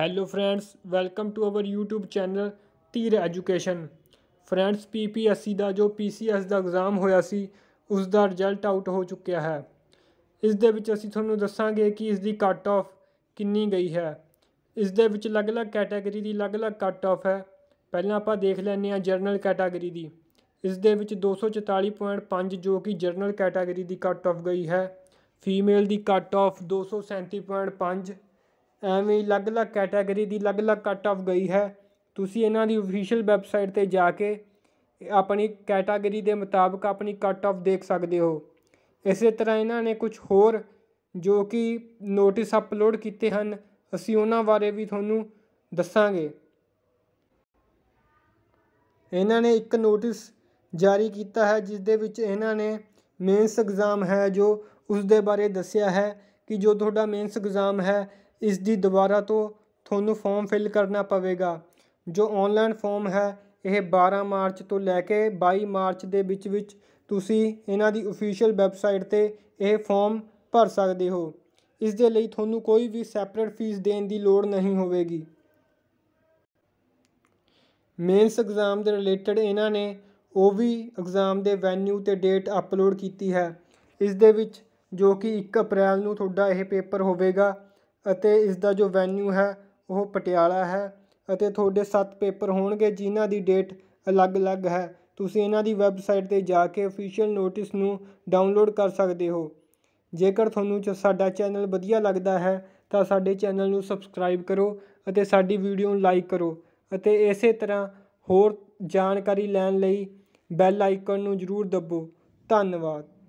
hello friends welcome to our youtube channel Dhir education friends PPSC ਦਾ ਜੋ PCS ਦਾ exam ਹੋਇਆ ਸੀ ਉਸ ਦਾ ਰਿਜ਼ਲਟ ਆਊਟ ਹੋ ਚੁੱਕਿਆ ਹੈ ਇਸ ਦੇ ਵਿੱਚ ਅਸੀਂ ਤੁਹਾਨੂੰ ਦੱਸਾਂਗੇ ਕਿ ਇਸ ਦੀ ਕੱਟ ਆਫ ਕਿੰਨੀ ਗਈ ਹੈ ਇਸ ਦੇ ਵਿੱਚ ਅਲੱਗ-ਅਲੱਗ ਕੈਟਾਗਰੀ ਦੀ ਅਲੱਗ-ਅਲੱਗ ਕੱਟ ਆਫ ਹੈ ਪਹਿਲਾਂ ਆਪਾਂ ਦੇਖ ਲੈਂਦੇ ਹਾਂ ਜਨਰਲ ਕੈਟਾਗਰੀ ਦੀ ਇਸ ਦੇ ਵਿੱਚ 244.5 ਜੋ ਕਿ ਜਨਰਲ ਕੈਟਾਗਰੀ ਦੀ ਕੱਟ ਆਫ ਗਈ ਹੈ ਫੀਮੇਲ ਦੀ ਕੱਟ ਆਫ 237.5 ਐਵੇਂ ਅਲੱਗ-ਅਲੱਗ ਕੈਟਾਗਰੀ ਦੀ ਅਲੱਗ-ਅਲੱਗ ਕੱਟ ਆਫ ਗਈ ਹੈ ਤੁਸੀਂ ਇਹਨਾਂ ਦੀ ਅਫੀਸ਼ੀਅਲ ਵੈਬਸਾਈਟ ਤੇ ਜਾ ਕੇ ਆਪਣੀ ਕੈਟਾਗਰੀ ਦੇ ਮੁਤਾਬਕ ਆਪਣੀ ਕੱਟ ਆਫ ਦੇਖ ਸਕਦੇ ਹੋ ਇਸੇ ਤਰ੍ਹਾਂ ਇਹਨਾਂ ਨੇ ਕੁਝ ਹੋਰ ਜੋ ਕਿ ਨੋਟਿਸ ਅਪਲੋਡ ਕੀਤੇ ਹਨ ਅਸੀਂ ਉਹਨਾਂ ਬਾਰੇ ਵੀ ਤੁਹਾਨੂੰ ਦੱਸਾਂਗੇ ਇਹਨਾਂ ਨੇ ਇੱਕ ਨੋਟਿਸ ਜਾਰੀ ਕੀਤਾ ਹੈ ਜਿਸ ਦੇ ਵਿੱਚ ਇਹਨਾਂ ਨੇ ਮੇਨਸ ਐਗਜ਼ਾਮ ਹੈ ਜੋ ਉਸ ਦੇ ਬਾਰੇ ਦੱਸਿਆ ਹੈ ਕਿ ਜੋ ਤੁਹਾਡਾ ਮੇਨਸ ਐਗਜ਼ਾਮ ਹੈ ਇਸ ਦੀ ਦੁਬਾਰਾ ਤੋਂ ਤੁਹਾਨੂੰ ਫਾਰਮ ਫਿਲ ਕਰਨਾ ਪਵੇਗਾ ਜੋ ਆਨਲਾਈਨ ਫਾਰਮ ਹੈ ਇਹ 12 ਮਾਰਚ ਤੋਂ ਲੈ ਕੇ 22 ਮਾਰਚ ਦੇ ਵਿੱਚ ਵਿੱਚ ਤੁਸੀਂ ਇਹਨਾਂ ਦੀ ਅਫੀਸ਼ੀਅਲ ਵੈਬਸਾਈਟ ਤੇ ਇਹ ਫਾਰਮ ਭਰ ਸਕਦੇ ਹੋ ਇਸ ਦੇ ਲਈ ਤੁਹਾਨੂੰ ਕੋਈ ਵੀ ਸੈਪਰੇਟ ਫੀਸ ਦੇਣ ਦੀ ਲੋੜ ਨਹੀਂ ਹੋਵੇਗੀ ਮੇਨਸ ਐਗਜ਼ਾਮ ਦੇ ਰਿਲੇਟਡ ਇਹਨਾਂ ਨੇ ਉਹ ਵੀ ਐਗਜ਼ਾਮ ਦੇ ਵੈਨਿਊ ਤੇ ਡੇਟ ਅਪਲੋਡ ਕੀਤੀ ਹੈ ਇਸ ਦੇ ਵਿੱਚ ਜੋ ਕਿ 1 ਅਪ੍ਰੈਲ ਨੂੰ ਤੁਹਾਡਾ ਇਹ ਪੇਪਰ ਹੋਵੇਗਾ ਅਤੇ ਇਸ ਦਾ ਜੋ ਵੈਨਿਊ ਹੈ ਉਹ ਪਟਿਆਲਾ ਹੈ ਅਤੇ ਤੁਹਾਡੇ 7 ਪੇਪਰ ਹੋਣਗੇ ਜਿਨ੍ਹਾਂ ਦੀ ਡੇਟ ਅਲੱਗ-ਅਲੱਗ ਹੈ ਤੁਸੀਂ ਇਹਨਾਂ ਦੀ ਵੈਬਸਾਈਟ ਤੇ ਜਾ ਕੇ ਅਫੀਸ਼ੀਅਲ ਨੋਟਿਸ ਨੂੰ ਡਾਊਨਲੋਡ ਕਰ ਸਕਦੇ ਹੋ ਜੇਕਰ ਤੁਹਾਨੂੰ ਸਾਡਾ ਚੈਨਲ ਵਧੀਆ ਲੱਗਦਾ ਹੈ ਤਾਂ ਸਾਡੇ ਚੈਨਲ ਨੂੰ ਸਬਸਕ੍ਰਾਈਬ ਕਰੋ ਅਤੇ ਸਾਡੀ ਵੀਡੀਓ ਨੂੰ ਲਾਈਕ ਕਰੋ ਅਤੇ ਇਸੇ ਤਰ੍ਹਾਂ ਹੋਰ ਜਾਣਕਾਰੀ ਲੈਣ ਲਈ ਬੈਲ ਆਈਕਨ ਨੂੰ ਜ਼ਰੂਰ ਦਬੋ ਧੰਨਵਾਦ